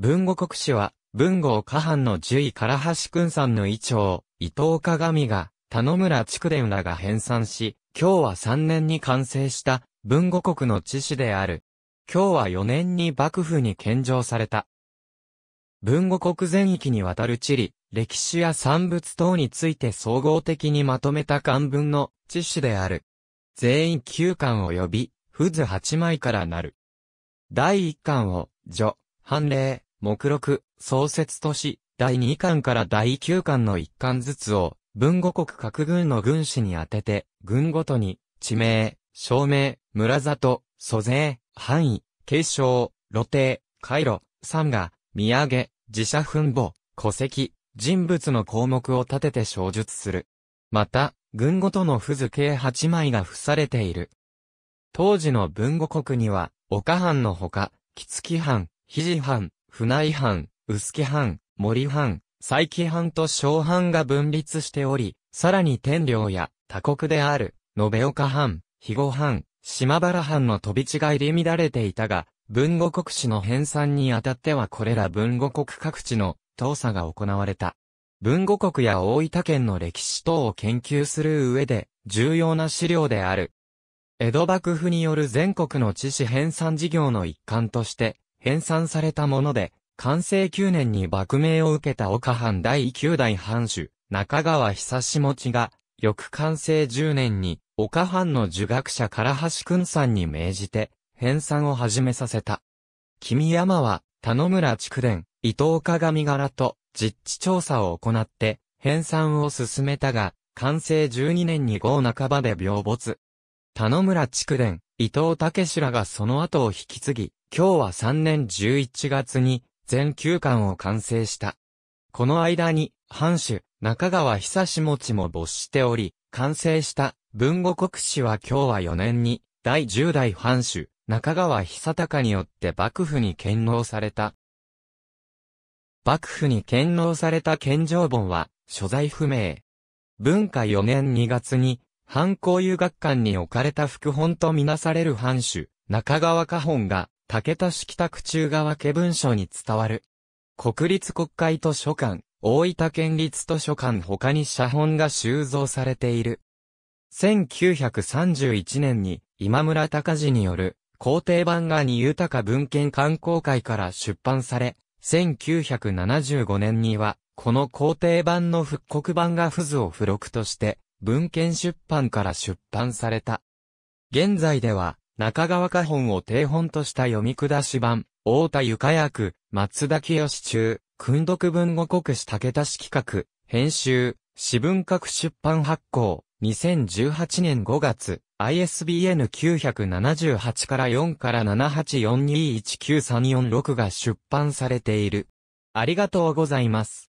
文語国史は、文後下藩の獣医唐橋君さんの遺長、伊藤鏡が、田野村筑伝らが編纂し、今日は3年に完成した、文語国の知史である。今日は4年に幕府に献上された。文語国全域にわたる地理、歴史や産物等について総合的にまとめた漢文の知史である。全員9巻及び、富津8枚からなる。第1巻を、序、判例、目録、創設都市、第2巻から第9巻の1巻ずつを、文語国各軍の軍師に当てて、軍ごとに、地名、照明、村里、租税、範囲、継承、露呈、回路、山河、土産、自社墳墓、戸籍、人物の項目を立てて小述する。また、軍ごとの付図計8枚が付されている。当時の文語国には、岡藩のほか、木月藩、肘藩、船井藩、臼木藩、森藩、佐伯藩と小藩が分立しており、さらに天領や他国である、延岡藩、肥後藩、島原藩の飛び違いで乱れていたが、文語国史の編纂にあたってはこれら文語国各地の調査が行われた。文語国や大分県の歴史等を研究する上で重要な資料である。江戸幕府による全国の知史編纂事業の一環として、編纂されたもので、完成9年に幕名を受けた岡藩第9代藩主、中川久志持ちが、翌完成10年に、岡藩の儒学者唐橋くんさんに命じて、編纂を始めさせた。君山は、田野村筑伝、伊藤鏡柄と、実地調査を行って、編纂を進めたが、完成12年に号半ばで病没。田野村筑伝、伊藤武志らがその後を引き継ぎ、今日は3年11月に全9巻を完成した。この間に、藩主、中川久志持ちも没しており、完成した文後国史は今日は4年に、第10代藩主、中川久隆によって幕府に献納された。幕府に献納された献上本は、所在不明。文化4年2月に、藩公遊学館に置かれた副本とみなされる藩主、中川家本が、武田式宅中川家文書に伝わる。国立国会図書館、大分県立図書館他に写本が収蔵されている。1931年に今村隆二による皇帝版が二豊か文献観光会から出版され、1975年にはこの皇帝版の復刻版が付図を付録として文献出版から出版された。現在では、中川家本を定本とした読み下し版、大田ゆか役、松田清中、訓読文語国史武田企画、編集、私文学出版発行、2018年5月、ISBN 978から4から78421934 6が出版されている。ありがとうございます。